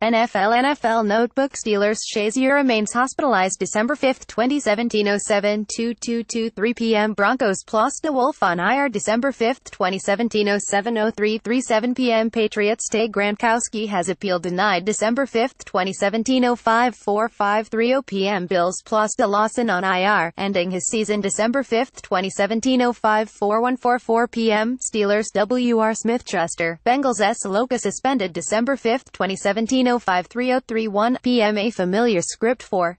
NFL NFL Notebooks dealers Shazier remains hospitalized December 5, 2017 07-2223 p.m. Broncos plus DeWolf on IR December 5, 2017 07-0337 p.m. Patriots Day: Gronkowski has appeal denied December 5, 2017 05-4530 p.m. Bills plus De Lawson on IR, ending his season December 5, 2017 05-4144 p.m. Steelers W.R. Smith Truster, Bengals S. Loca suspended December 5, 2017 9053031 PM familiar script for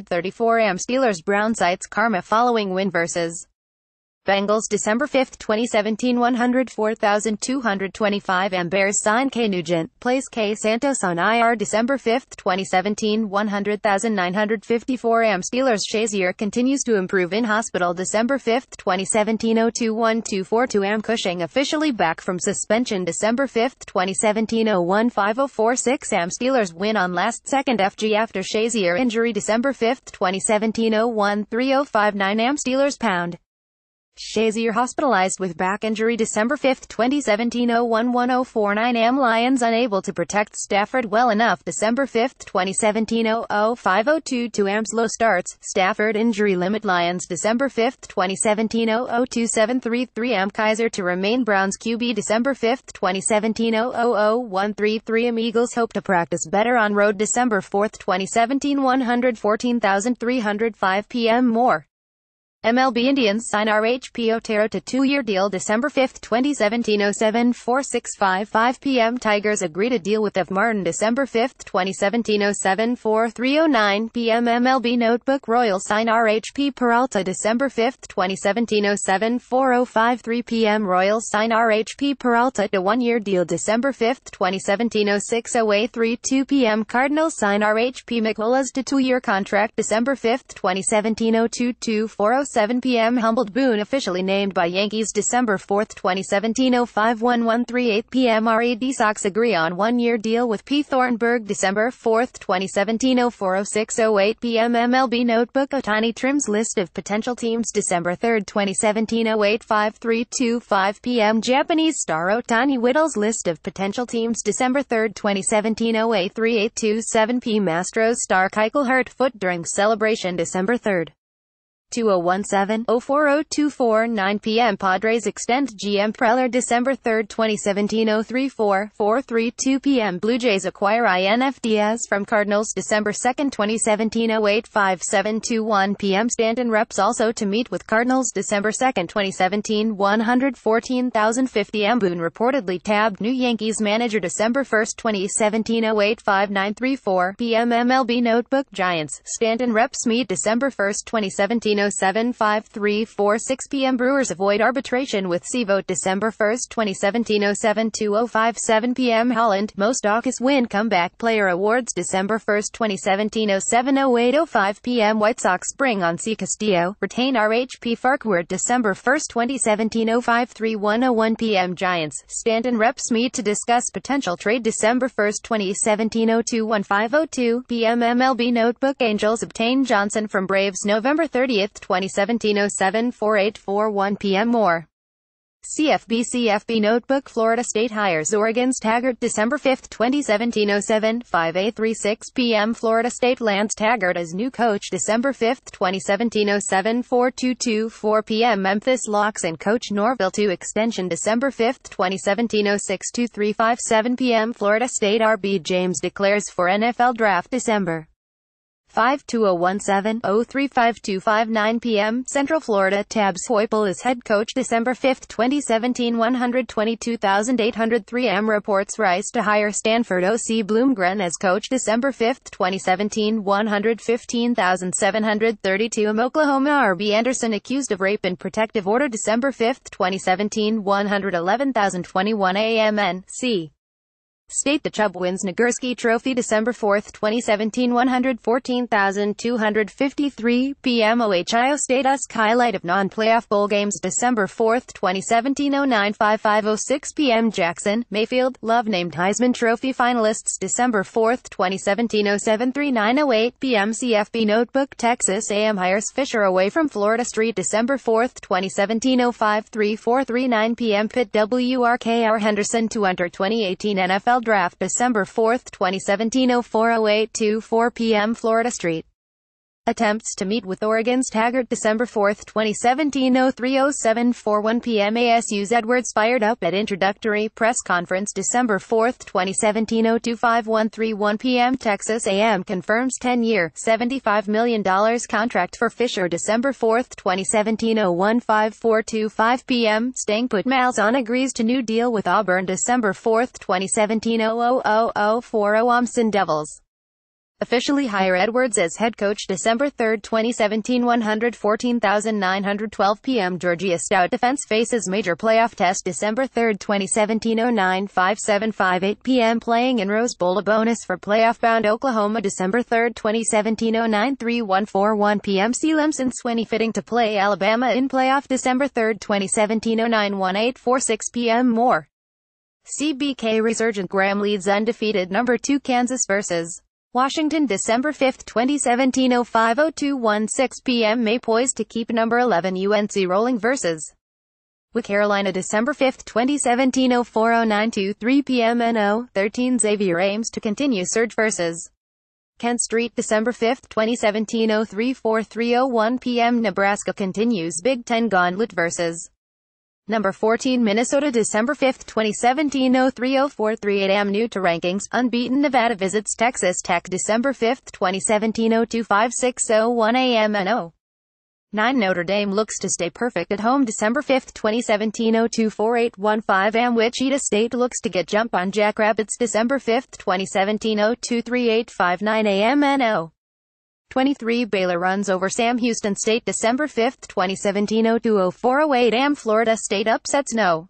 134 AM Steelers-Brown cites karma following win versus Bengals December 5, 2017 104,225 and Bears sign K. Nugent, Place K. Santos on IR December 5, 2017 100,954 AM Steelers Shazier continues to improve in hospital December 5, 2017 021242 AM Cushing officially back from suspension December 5, 2017 015046 AM Steelers win on last second FG after Shazier injury December 5, 2017 013059 AM Steelers pound. Shazier hospitalized with back injury December 5, 2017 0110409 AM Lions unable to protect Stafford well enough December 5, 2017 00502 2 AMS low starts, Stafford injury limit Lions December 5, 2017 002733 AM Kaiser to remain Browns QB December 5, 2017 000133 AM Eagles hope to practice better on road December 4, 2017 114305 PM more. MLB Indians sign RHP Otero to two-year deal December 5, 2017 07-4655 p.m. Tigers agree to deal with F. Martin December 5, 2017 07-4309 p.m. MLB Notebook Royals sign RHP Peralta December 5, 2017 07-4053 p.m. Royals sign RHP Peralta to one-year deal December 5, 2017 060832 p.m. Cardinals sign RHP McCulloughs to two-year contract December 5, 2017 022406 7 p.m. Humboldt Boone officially named by Yankees December 4, 2017 051138 p.m. RED Sox agree on one-year deal with P. Thornburg December 4, 2017 040608 p.m. MLB Notebook Otani trims list of potential teams December 3, 2017 085325 p.m. Japanese star Otani whittles list of potential teams December 3, 2017 083827 p.m. Astros star Keuchel hurt foot during celebration December 3. 2017-040249 p.m. Padres extend GM Preller December 3, 2017 034-432 p.m. Blue Jays acquire INF Diaz from Cardinals December 2, 2017 085721 p.m. Stanton reps also to meet with Cardinals December 2, 2017 114050 m. Boone reportedly tabbed new Yankees manager December 1, 2017 085934 p.m. MLB Notebook Giants Stanton reps meet December 1, 2017 2017 p.m. Brewers avoid arbitration with C vote December 1, 2017 07 2057 p.m. Holland, most Aucus win comeback player awards December 1, 2017 07 0805 p.m. White Sox spring on C Castillo, retain RHP Farquhar December 1, 2017 053101 p.m. Giants, Stanton reps meet to discuss potential trade December 1, 2017 021502 p.m. MLB Notebook Angels obtain Johnson from Braves November 30, 5, 2017 074841 p.m. More. CFB CFB Notebook Florida State hires Oregon's Taggart December 5, 2017 07 5A36 p.m. Florida State lands Taggart as new coach December 5, 2017 07 4 p.m. Memphis locks in coach Norville to extension December 5, 2017 06 2357 p.m. Florida State RB James declares for NFL draft December 52017-035259 p.m. Central Florida Tabs Hoipel is head coach December 5, 2017 122803 M reports Rice to hire Stanford O.C. Bloomgren as coach December 5, 2017 115732 M Oklahoma R.B. Anderson accused of rape in protective order December 5, 2017 111021 N.C. State the Chubb wins Nagurski Trophy December 4, 2017 114,253 p.m. OHIO Status Highlight of Non-Playoff Bowl Games December 4, 2017 095506 p.m. Jackson, Mayfield, Love Named Heisman Trophy Finalists December 4, 2017 073908 p.m. CFB Notebook Texas A.M. Hires Fisher away from Florida Street December 4, 2017 053439 p.m. Pitt WRKR Henderson to enter 2018 NFL Draft December 4, 2017 0408 p.m. Florida Street. Attempts to meet with Oregon's Taggart December 4, 2017 03:07:41 p.m. ASU's Edwards fired up at introductory press conference December 4, 2017 02:51:31 p.m. Texas AM confirms 10-year, $75 million contract for Fisher December 4, 2017 01:54:25 p.m. Staying put Malzahn agrees to new deal with Auburn December 4, 2017 000040 Omsen Devils officially hire Edwards as head coach December 3, 2017 114,912 p.m. Georgia Stout defense faces major playoff test December 3, 2017 095758 p.m. playing in Rose Bowl a bonus for playoff-bound Oklahoma December 3, 2017 093141 p.m. Sealems and Swinney fitting to play Alabama in playoff December 3, 2017 091846 p.m. More. CBK resurgent Graham leads undefeated number 2 Kansas versus Washington, December 5, 2017 050216 p.m. May poised to keep number 11 UNC rolling versus with Carolina December 5, 2017 040923 p.m. No. 013 Xavier aims to continue surge versus Kent Street December 5, 2017 034301 p.m. Nebraska continues Big Ten Gauntlet versus Number 14 Minnesota December 5, 2017 0304 AM new to rankings, unbeaten Nevada visits Texas Tech December 5, 2017 0256 AM No 9 Notre Dame looks to stay perfect at home December 5, 2017 024815 AM Wichita State looks to get jump on Jackrabbits December 5, 2017 023859 AM No. 23 Baylor runs over Sam Houston State December 5, 2017 08 AM Florida State upsets no.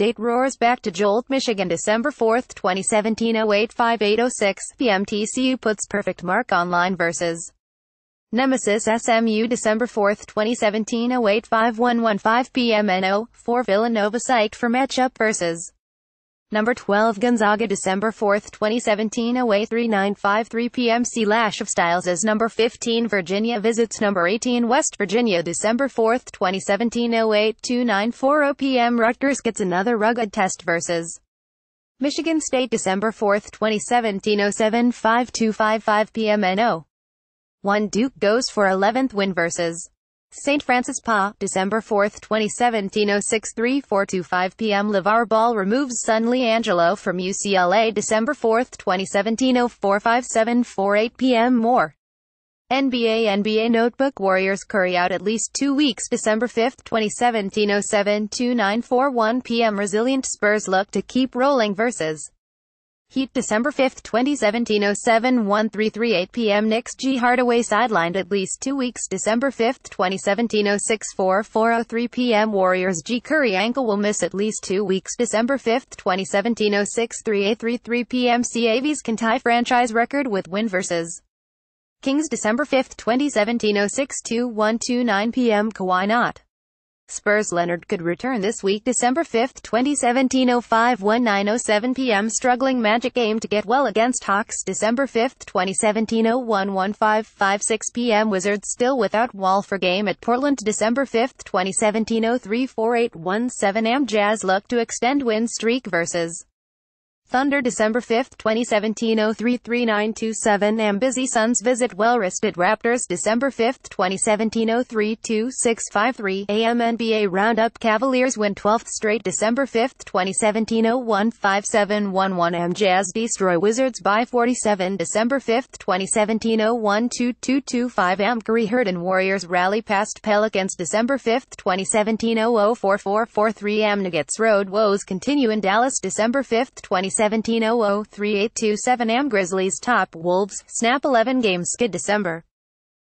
State roars back to jolt Michigan December 4, 2017 08-5806 p.m. TCU puts perfect mark online versus Nemesis SMU December 4, 2017 085115 p.m. NO, 4 Villanova psyched for matchup versus Number 12 Gonzaga December 4, 2017 away 3953 p.m. C. Lash of Styles as number 15 Virginia visits number 18 West Virginia December 4, 2017 082940 p.m. Rutgers gets another rugged test versus Michigan State December 4, 2017 075255 p.m. NO. 1 Duke goes for 11th win versus St. Francis Pa, December 4, 2017 063425 p.m. LeVar Ball removes son Le'Angelo from UCLA December 4, 2017 045748 p.m. More NBA NBA Notebook Warriors Curry out at least two weeks December 5, 2017 072941 p.m. Resilient Spurs look to keep rolling versus Heat December 5, 2017 07 1338 p.m. Knicks G. Hardaway sidelined at least two weeks December 5, 2017 06 403 p.m. Warriors G. Curry ankle will miss at least two weeks December 5, 2017 06 3833 p.m. CAVs can tie franchise record with win versus Kings December 5, 2017 06 2129 p.m. Kawhi not. Spurs Leonard could return this week December 5, 2017 05 1907 p.m. Struggling Magic aim to get well against Hawks December 5, 2017 01 1556 p.m. Wizards still without wall for game at Portland December 5, 2017 03 4817 am Jazz look to extend win streak versus Thunder December 5, 2017 033927 Am busy Suns visit well-rested Raptors December 5, 2017 032653 AM NBA Roundup Cavaliers win 12th straight December 5, 2017 015711 Am Jazz destroy Wizards by 47 December 5, 2017 012225 Am Curry Herd and Warriors rally past Pelicans December 5, 2017 004443 Am Nuggets road woes continue in Dallas December 5, 2017 1700 3827 Am Grizzlies top Wolves, snap 11 game skid December.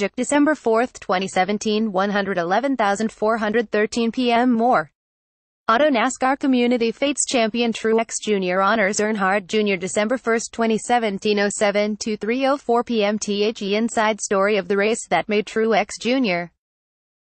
Project December 4, 2017 111,413 p.m. More Auto NASCAR Community Fates Champion Truex Jr. honors Earnhardt Jr. December 1, 2017 07 to 3.04 p.m. THE inside story of the race that made Truex Jr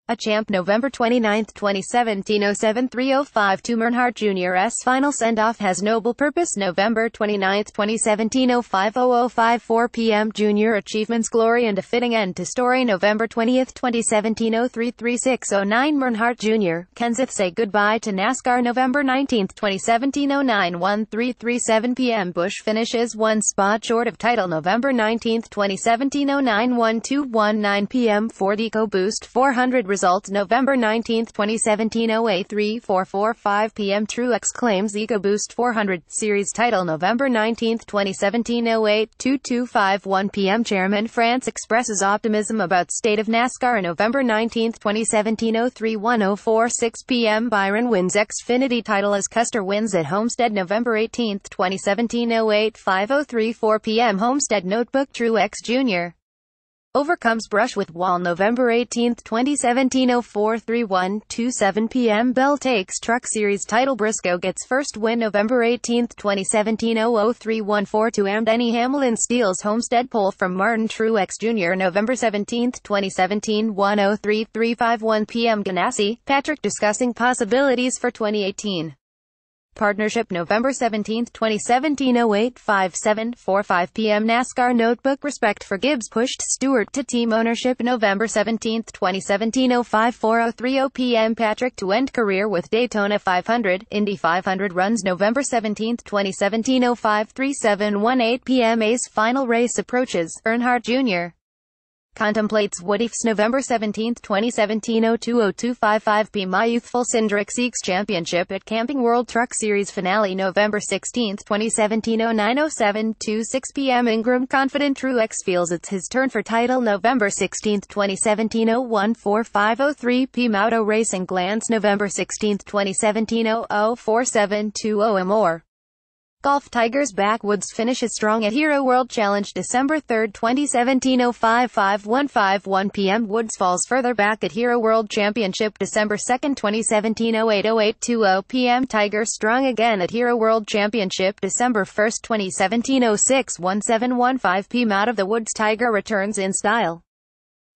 a champ November 29, 2017 07305 to Mernhardt Jr.'s Final send-off has noble purpose November 29, 2017 050005 4 p.m. Junior Achievements Glory and a fitting end to story November 20, 2017 033609 Mernhardt Jr. Kenseth say goodbye to NASCAR November 19, 2017 091337 p.m. Bush finishes one spot short of title November 19, 2017 091219 p.m. Ford EcoBoost 400 Results November 19, 2017 083445 p.m. Truex claims EcoBoost 400 Series title November 19, 2017 082251 p.m. Chairman France expresses optimism about state of NASCAR November 19, 2017 031046 p.m. Byron wins Xfinity title as Custer wins at Homestead November 18, 2017 085034 p.m. Homestead Notebook Truex Jr. Overcomes brush with wall November 18, 2017 043127 p.m. Bell takes Truck Series title Briscoe gets first win November 18, 2017 003142 Denny Hamlin steals homestead pole from Martin Truex Jr. November 17, 2017 103351 p.m. Ganassi, Patrick discussing possibilities for 2018. Partnership November 17, 2017 085745 p.m. NASCAR Notebook Respect for Gibbs pushed Stewart to team ownership November 17, 2017 054030 p.m. Patrick to end career with Daytona 500, Indy 500 runs November 17, 2017 053718 p.m. A's final race approaches, Earnhardt Jr contemplates what ifs November 17, 2017 p. My Youthful Cindric seeks championship at Camping World Truck Series finale November 16, 2017 90726 p.m. Ingram confident Truex feels it's his turn for title November 16, 2017 014503 p. Mauto Racing Glance November 16, 2017 00472 and more. Golf Tigers Backwoods finishes strong at Hero World Challenge December 3, 2017 055151 p.m. Woods falls further back at Hero World Championship December 2, 2017 080820 p.m. Tigers strong again at Hero World Championship December 1, 2017 061715 p.m. Out of the Woods Tiger returns in style.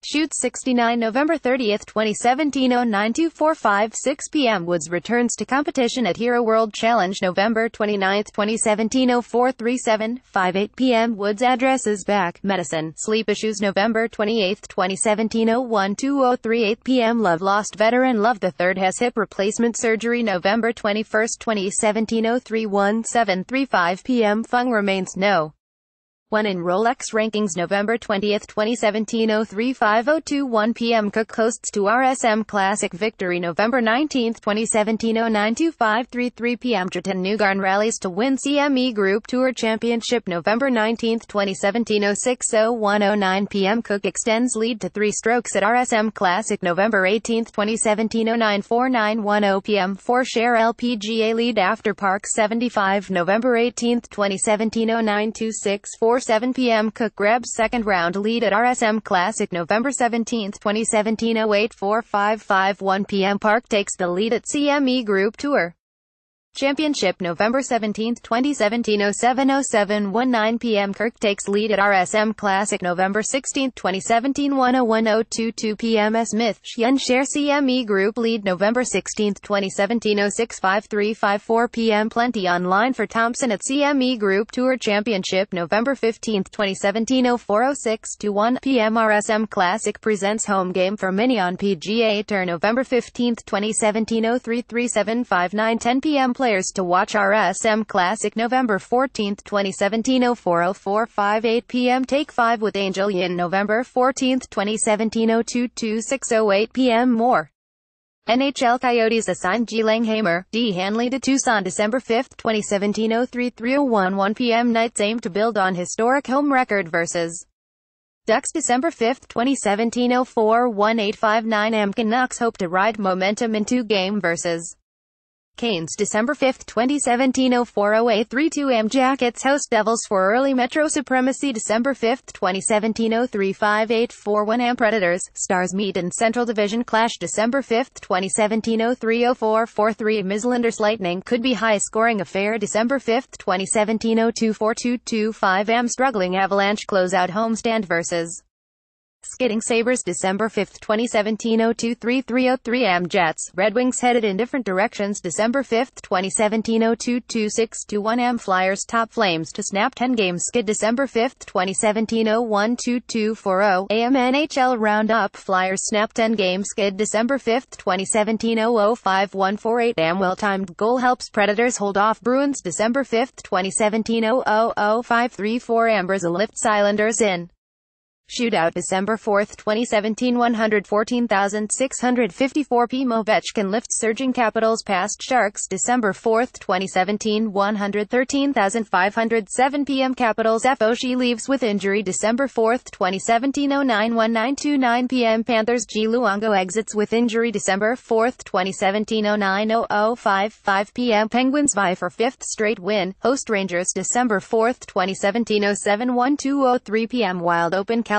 Shoot 69 November 30, 2017 09245 6 p.m. Woods returns to competition at Hero World Challenge November 29, 2017 0437 58 p.m. Woods addresses back, medicine, sleep issues November 28, 2017 8 p.m. Love lost veteran Love III has hip replacement surgery November 21, 2017 031735 p.m. Fung remains no. When in Rolex rankings November 20, 2017 035021 PM Cook hosts to RSM Classic Victory November 19, 2017 09:2533 PM Tretan Newgarn rallies to win CME Group Tour Championship November 19, 2017 06:01:09 PM Cook extends lead to three strokes at RSM Classic November 18, 2017 09:491:0 PM 4 share LPGA lead after Park 75 November 18, 2017 09:264. 4 7 p.m. Cook grabs second round lead at RSM Classic November 17, 2017 084551 p.m. Park takes the lead at CME Group Tour. Championship November 17, 2017 070719 p.m. Kirk takes lead at RSM Classic November 16, 2017 101022 p.m. Smith, Xian Share CME Group lead November 16, 2017 06:53:54 p.m. Plenty online for Thompson at CME Group Tour Championship November 15, 2017 040621 p.m. RSM Classic presents home game for Mini on PGA Tour November 15, 2017 033759 10 p.m. Play players to watch RSM Classic November 14, 2017 04045 p.m. Take 5 with Angel Yin November 14, 2017 0226-08 p.m. More NHL Coyotes assigned G. Langhamer, D. Hanley to Tucson December 5, 2017 03301 1 p.m. Knights aim to build on historic home record versus Ducks December 5, 2017 041859 M Canucks hope to ride momentum into game versus Canes December 5, 2017 3-2 m Jackets host Devils for early Metro supremacy December 5, 2017 035841M Predators, Stars meet in Central Division clash December 5, 2017 030443 Mislanders Lightning could be high scoring affair December 5, 2017 024225M struggling Avalanche closeout homestand versus Skidding Sabres December 5, 2017 023303 AM Jets, Red Wings headed in different directions December 5, 2017 022621 AM Flyers Top Flames to snap 10 game skid December 5, 2017 012240 AM NHL Roundup Flyers snap 10 game skid December 5, 2017 005148 AM Well-timed goal helps Predators hold off Bruins December 5, 2017 000534 AM Ambers lifts Islanders in. Shootout December 4, 2017 114,654 P. M. Ovechkin lifts surging Capitals past Sharks December 4, 2017 113,507 PM Capitals F. O. leaves with injury December 4, 2017 091929 PM Panthers G. Luongo exits with injury December 4, 2017 090055 PM Penguins vie for fifth straight win, host Rangers December 4, 2017 071203 PM Wild Open Cal.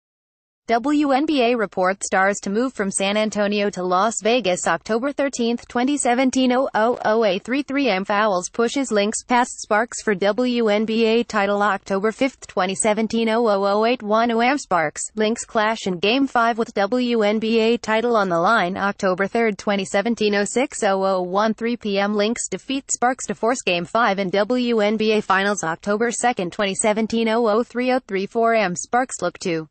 WNBA report stars to move from San Antonio to Las Vegas October 13, 2017 000A33M Fowles pushes links past Sparks for WNBA title October 5, 2017 00081 m Sparks, links clash in Game 5 with WNBA title on the line October 3, 2017 060013 PM Links defeat Sparks to force Game 5 in WNBA Finals October 2, 2017 003034 m Sparks look to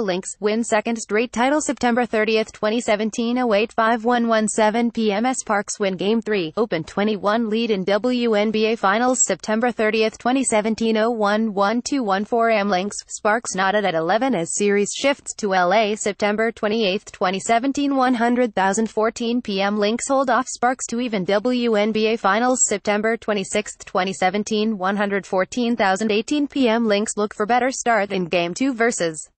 Links win second straight title September 30, 2017 08 5117 PMS Parks win Game 3, Open 21 lead in WNBA Finals September 30, 2017 01 1214 AM Links, Sparks knotted at 11 as series shifts to LA September 28, 2017 100,014 PM Links hold off Sparks to even WNBA Finals September 26, 2017 114,018 PM Links look for better start in Game 2 versus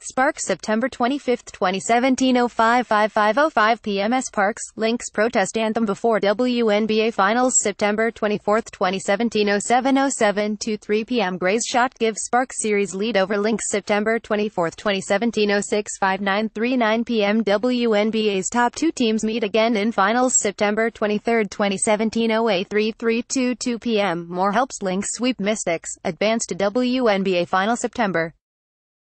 Sparks September 25, 2017 055505 PMS Parks, Lynx protest anthem before WNBA Finals September 24, 2017 0707 3 p.m. Gray's shot gives Sparks series lead over Lynx September 24, 2017 065939 p.m. WNBA's top two teams meet again in finals September 23, 2017 083322 p.m. More helps Lynx sweep Mystics, advance to WNBA Final September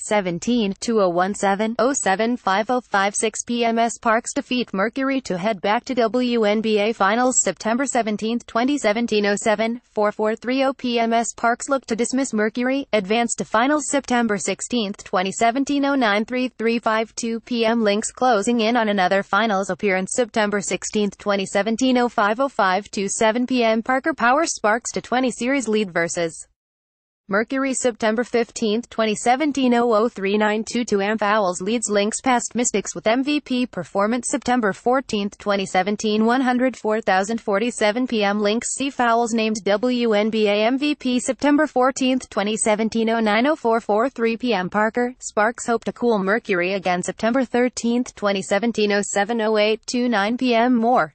17 2017 075056 PMS Parks defeat Mercury to head back to WNBA Finals September 17, 2017 07 4430 PMS Parks look to dismiss Mercury, advance to Finals September 16, 2017 093352 PM Links closing in on another Finals appearance September 16, 2017 7 PM Parker Power Sparks to 20 series lead versus Mercury September 15, 2017 003922 Am Owls leads links past Mystics with MVP performance September 14, 2017 104047 PM Links C Fowls named WNBA MVP September 14, 2017 090443 PM Parker, Sparks hope to cool Mercury again September 13, 2017 070829 PM More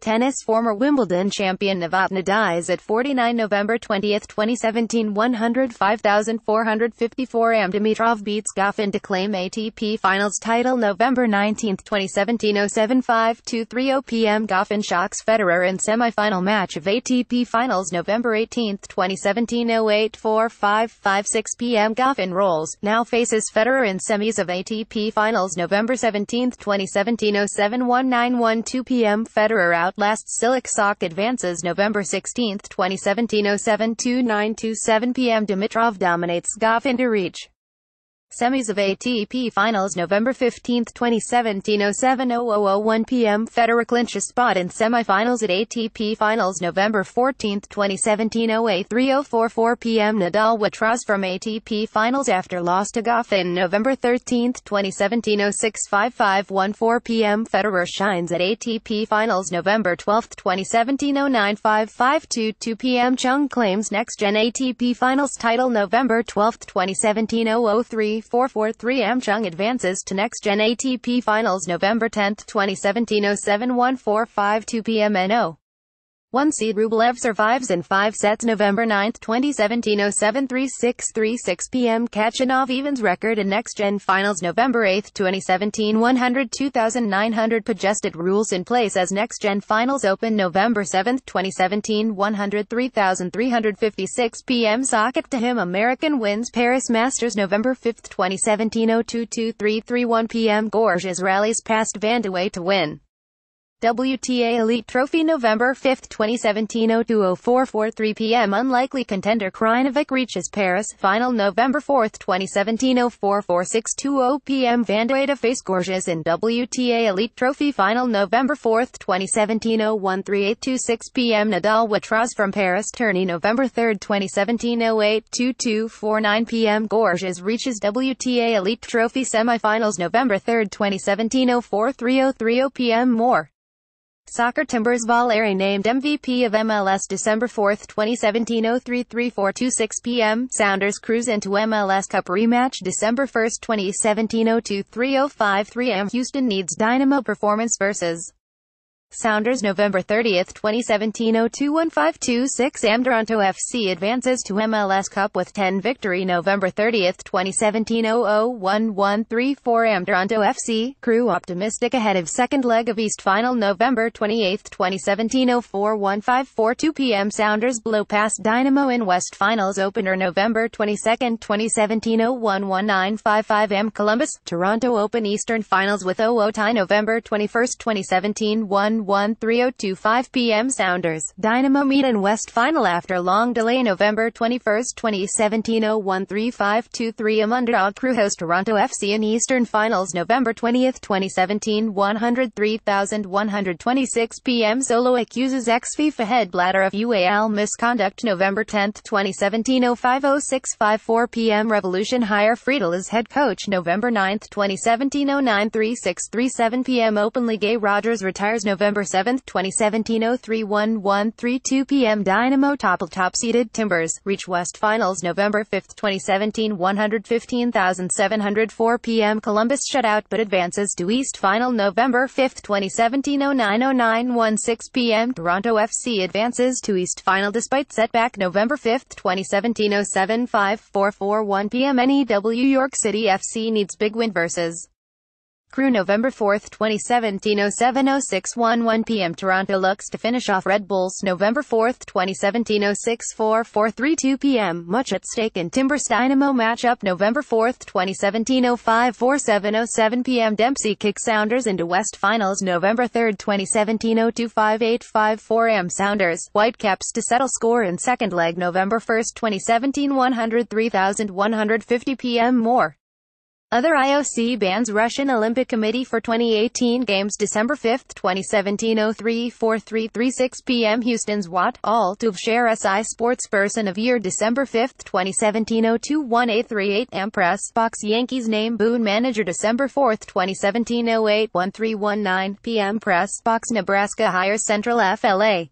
Tennis former Wimbledon champion Navapna dies at 49 November 20, 2017 105,454 Am Dimitrov beats Goffin to claim ATP Finals title November 19, 2017 07:52:30 PM Goffin shocks Federer in semifinal match of ATP Finals November 18, 2017 08:45:56 PM Goffin rolls, now faces Federer in semis of ATP Finals November 17, 2017 07:19:12 PM Federer out Last Silic Sock advances November 16, 2017 2927 pm Dimitrov dominates Goff into reach. Semis of ATP Finals November 15, 2017 07:0001 p.m. Federer clinches spot in semifinals at ATP Finals November 14, 2017 08:3044 p.m. Nadal withdraws from ATP Finals after loss to Goffin November 13, 2017 06:5514 p.m. Federer shines at ATP Finals November 12, 2017 09:5522 p.m. Chung claims next-gen ATP Finals title November 12, 2017 003 443 Amchung advances to next gen ATP Finals November 10, 2017 07145 2 p.m. NO. One seed Rublev survives in five sets November 9, 2017 073636 p.m. Kachanov evens record in Next Gen Finals November 8, 2017 2900 Adjusted rules in place as Next Gen Finals open November 7, 2017 103356 p.m. Socket to him American wins Paris Masters November 5, 2017 022331 p.m. Gorges rallies past Vandewey to win. WTA Elite Trophy November 5, 2017 02044 p.m. Unlikely contender Krajinovic reaches Paris, final November 4, 2017 044620 p.m. Vandoeda face Gorges in WTA Elite Trophy final November 4, 2017 013826 p.m. Nadal withdraws from Paris tourney November 3, 2017 082249 p.m. Gorges reaches WTA Elite Trophy semifinals November 3, 2017 043030 p.m. More Soccer Timbers Valeri named MVP of MLS December 4, 2017 033426 p.m. Sounders cruise into MLS Cup rematch December 1, 2017 023053 am Houston needs dynamo performance versus Sounders November 30, 2017 021526 AM Toronto FC advances to MLS Cup with 10 victory November 30, 2017 001134 AM Toronto FC, crew optimistic ahead of second leg of East Final November 28, 2017 041542 PM Sounders blow past Dynamo in West Finals opener November 22, 2017 011955 AM Columbus, Toronto Open Eastern Finals with 0-0 tie. November 21, 2017 1 1-3025 p.m. Sounders, Dynamo meet in West Final after long delay November 21, 2017 013523 AM Underdog Crew host Toronto FC in Eastern Finals November 20, 2017 103126 p.m. Solo accuses ex-FIFA head Blatter of UAL misconduct November 10, 2017 050654 p.m. Revolution hire Friedel as head coach November 9, 2017 093637 p.m. Openly gay Rogers retires November November 7, 2017 031132 p.m. Dynamo toppled top-seeded Timbers, reach West Finals November 5, 2017 115704 p.m. Columbus shutout but advances to East Final November 5, 2017 090916 p.m. Toronto FC advances to East Final despite setback November 5, 2017 0754441 p.m. NEW York City FC needs big win versus Crew November 4, 2017 070611 p.m. Toronto looks to finish off Red Bulls November 4, 2017 064432 p.m. Much at stake in Timbers Dynamo matchup November 4, 2017 054707 p.m. Dempsey kicks Sounders into West Finals November 3, 2017 025854 m Sounders, Whitecaps to settle score in second leg November 1, 2017 103150 p.m. More other IOC bans Russian Olympic Committee for 2018 games December 5, 2017 03:43:36 p.m. Houston's Watt all to share SI Sportsperson of Year December 5, 2017 021838 Empress Box Yankees name Boone Manager December 4, 2017 081319 p.m. Press Box Nebraska hires Central FLA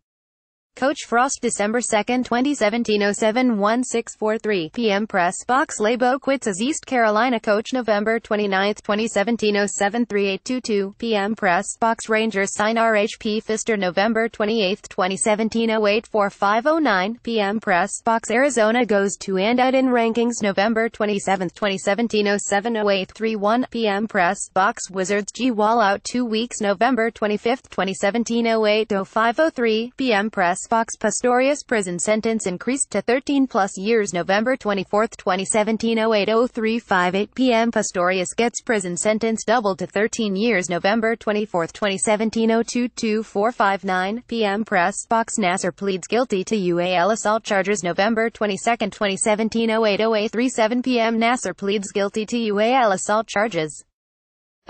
Coach Frost December 2, 2017 071643 p.m. Press Box Labo quits as East Carolina coach November 29, 2017 073822 p.m. Press Box Rangers sign RHP Fister November 28, 2017 084509 p.m. Press Box Arizona goes to and out in rankings November 27, 2017 070831 p.m. Press Box Wizards G Wall out two weeks November 25, 2017 080503 p.m. Press Fox Pastorius' prison sentence increased to 13-plus years November 24, 2017 080358 p.m. Pastorius gets prison sentence doubled to 13 years November 24, 2017 022459 p.m. Press Box Nasser pleads guilty to UAL assault charges November 22, 2017 080837 p.m. Nasser pleads guilty to UAL assault charges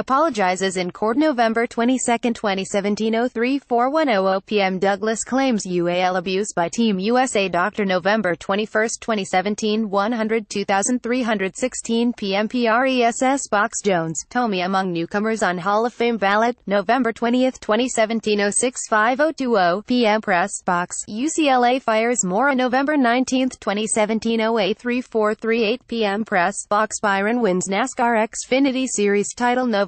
apologizes in court November 22, 2017 034100 p.m. Douglas claims UAL abuse by Team USA Dr. November 21, 2017 102316 p.m. PRESS Box Jones, Tommy among newcomers on Hall of Fame ballot, November 20, 2017 065020 p.m. Press Box, UCLA fires Mora November 19, 2017 083438 p.m. Press Box Byron wins NASCAR Xfinity Series title November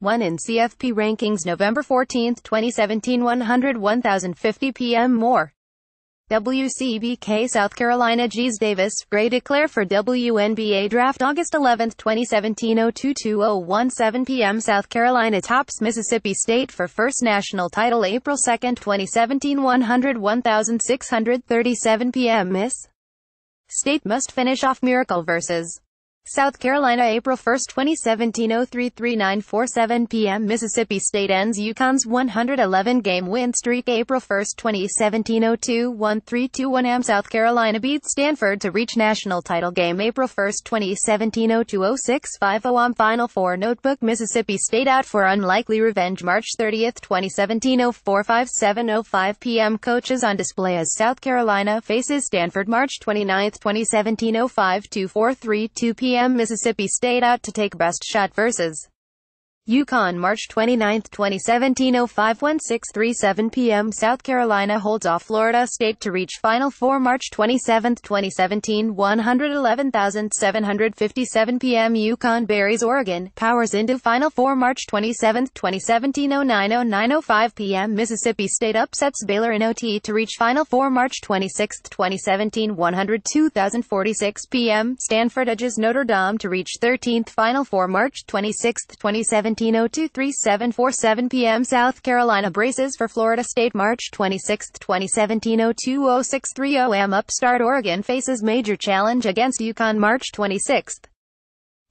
1 in CFP Rankings November 14, 2017 100 1050 p.m. More WCBK South Carolina G's Davis, Gray declare for WNBA draft August 11, 2017 02217 p.m. South Carolina tops Mississippi State for first national title April 2, 2017 100 1637 p.m. Miss State must finish off Miracle versus South Carolina April 1, 2017 033947 p.m. Mississippi State ends UConn's 111-game win streak April 1, 2017 021321 am South Carolina beats Stanford to reach national title game April 1, 2017 02:06:51 am Final Four Notebook Mississippi State out for unlikely revenge March 30, 2017 04:57:05 p.m. Coaches on display as South Carolina faces Stanford March 29, 2017 052432 p.m. A.M. Mississippi State out to take best shot versus Yukon March 29, 2017 051637 p.m. South Carolina holds off Florida State to reach Final Four March 27, 2017 111757 p.m. Yukon berries Oregon, powers into Final Four March 27, 2017 090905 p.m. Mississippi State upsets Baylor in OT to reach Final Four March 26, 2017 102046 p.m. Stanford edges Notre Dame to reach 13th Final Four March 26, 2017 1702 3747 p.m. South Carolina braces for Florida State March 26, 2017 020630 a.m. Upstart Oregon faces major challenge against Yukon March 26.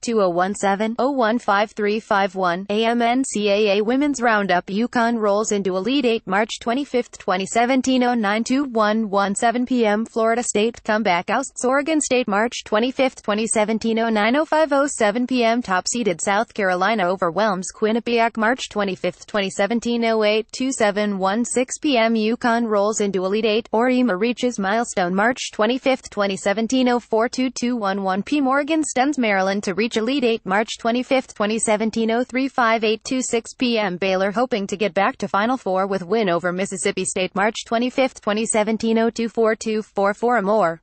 2017-015351 AMNCAA Women's Roundup Yukon rolls into Elite 8 March 25, 2017 092117 p.m. Florida State comeback ousts Oregon State March 25, 2017 090507 p.m. Top-seeded South Carolina overwhelms Quinnipiac March 25, 2017 082716 p.m. Yukon rolls into Elite 8 Orima reaches milestone March 25, 2017 042211 p.m. Morgan stuns Maryland to reach reach Elite 8 March 25, 2017 035826 p.m. Baylor hoping to get back to Final Four with win over Mississippi State March 25, 2017 024244 or more.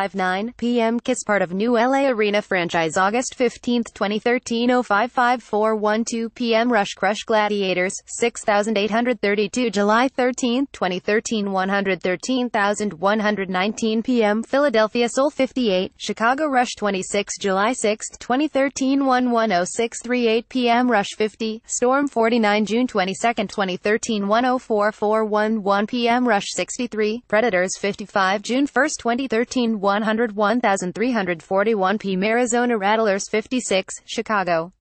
59 p.m. Kiss part of new LA Arena franchise August 15, 2013 055412 p.m. Rush Crush Gladiators 6832 July 13, 2013 113119 p.m. Philadelphia Soul 58 Chicago Rush 26 July 6, 2013 110638 p.m. Rush 50 Storm 49 June 22, 2013 104411 p.m. Rush 63 Predators 55 June 1, 2013 101,341 p. Marizona Rattlers 56, Chicago.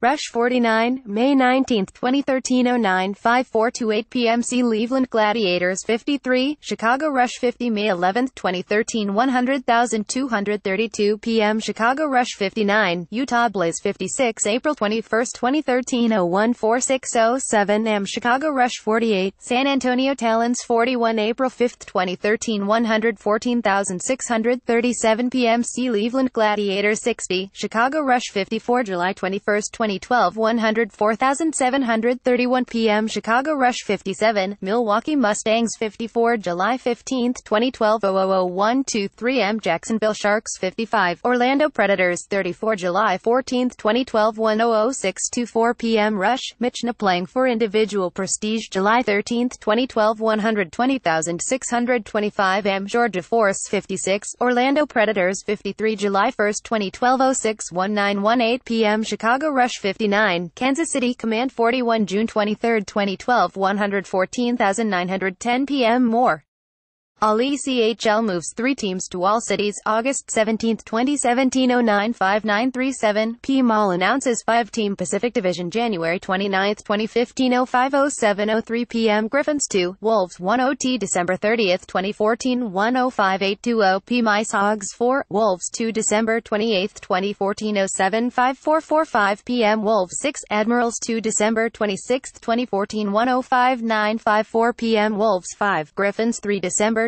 Rush 49, May 19, 2013 09 5428 PMC Cleveland Gladiators 53, Chicago Rush 50 May 11, 2013 100,232 PM Chicago Rush 59, Utah Blaze 56 April 21, 2013 014607 AM Chicago Rush 48, San Antonio Talons 41 April 5, 2013 114,637 PMC Cleveland Gladiators 60, Chicago Rush 54 July 21, 20 2012 104,731 p.m. Chicago Rush 57, Milwaukee Mustangs 54 July 15, 2012 00123 M Jacksonville Sharks 55, Orlando Predators 34 July 14, 2012 100624 p.m. Rush, Michna playing for individual prestige July 13, 2012 120,625 M Georgia Force 56, Orlando Predators 53 July 1, 2012 061918 p.m. Chicago Rush 59, Kansas City Command 41 June 23, 2012 114,910 p.m. More Ali CHL moves three teams to all cities, August 17, 2017 09:59:37 P. Mall announces five-team Pacific Division January 29, 2015 050703 p.m. Griffins 2, Wolves one OT. December 30, 2014 105820 P. Mice Hogs 4, Wolves 2 December 28, 2014 075445 p.m. Wolves 6, Admirals 2 December 26, 2014 105954 p.m. Wolves 5, Griffins 3 December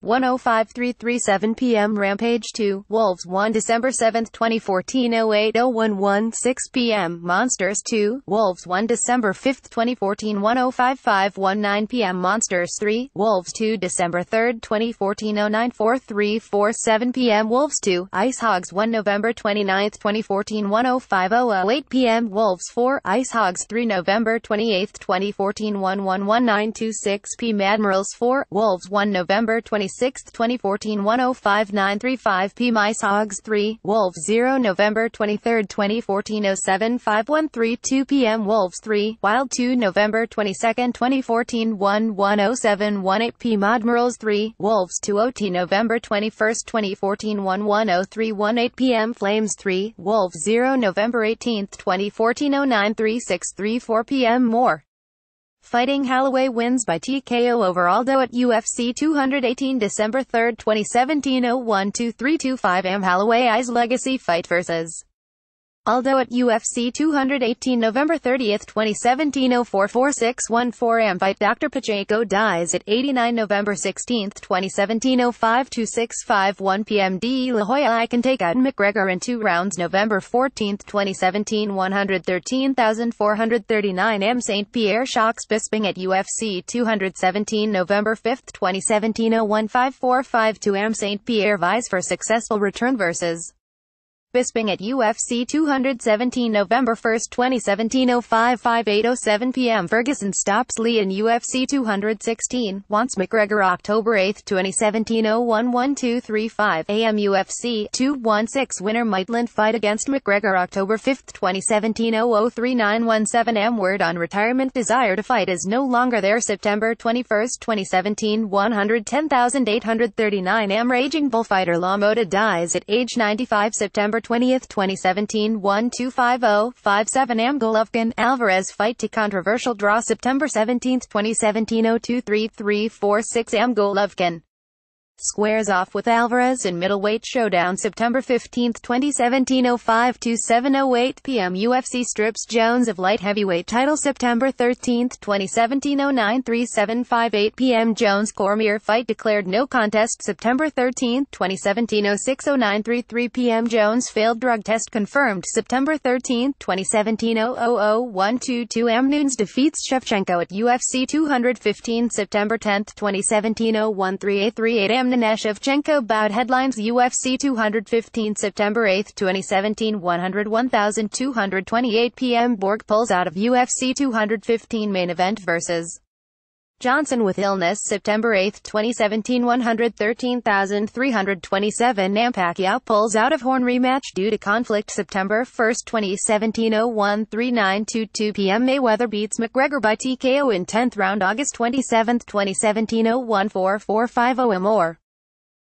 105337 p.m. Rampage 2, Wolves 1 December 7, 2014 08011 6 p.m. Monsters 2, Wolves 1 December 5, 2014 10551-9 p.m. Monsters 3, Wolves 2 December 3, 2014 094347 p.m. Wolves 2, Ice Hogs 1 November 29, 2014 105008 p.m. Wolves 4, Ice Hogs 3 November 28, 2014 111926 p.m. Admirals 4, Wolves 1 November 20 6, 2014 105935 P Mice Hogs 3, Wolves 0 November 23, 2014 07 2 PM Wolves 3, Wild 2 November 22, 2014 18 PM Admirals 3, Wolves 2 OT November 21, 2014 18 PM Flames 3, Wolves 0 November 18, 2014 4 PM More fighting Holloway wins by TKO over Aldo at UFC 218 December 3, 2017 012325 Am Holloway Eyes Legacy Fight vs. Aldo at UFC 218 November 30, 2017 AM, fight Dr. Pacheco dies at 89 November 16, 2017 052651 PM De La Hoya I can take out McGregor in two rounds November 14, 2017 113439 M. St. Pierre shocks Bisping at UFC 217 November 5, 2017 015452 M. St. Pierre vies for successful return versus Bisping at UFC 217 November 1, 2017 05 p.m. Ferguson stops Lee in UFC 216, wants McGregor October 8, 2017 011235 a.m. UFC 216 winner Maitland fight against McGregor October 5, 2017 003917 AM. word on retirement desire to fight is no longer there September 21, 2017 110839 AM. raging bullfighter Lamoda dies at age 95 September September 20, 2017 1250-57 Amgolovkin, Alvarez fight to controversial draw September 17, 2017 Am Golovkin squares off with Alvarez in middleweight showdown September 15, 2017 05 to 7.08 p.m. UFC strips Jones of light heavyweight title September 13, 2017 09 3758 p.m. Jones Cormier fight declared no contest September 13, 2017 06 p.m. Jones failed drug test confirmed September 13, 2017 00122 M. defeats Shevchenko at UFC 215 September 10, 2017 013838 M. Anna Shevchenko bowed headlines UFC 215 September 8, 2017 101,228 p.m. Borg pulls out of UFC 215 main event versus Johnson with illness September 8, 2017 113,327 Nampakia pulls out of Horn rematch due to conflict September 1, 2017 01:39:22 p.m. Mayweather beats McGregor by TKO in 10th round August 27, 2017 01445 or more.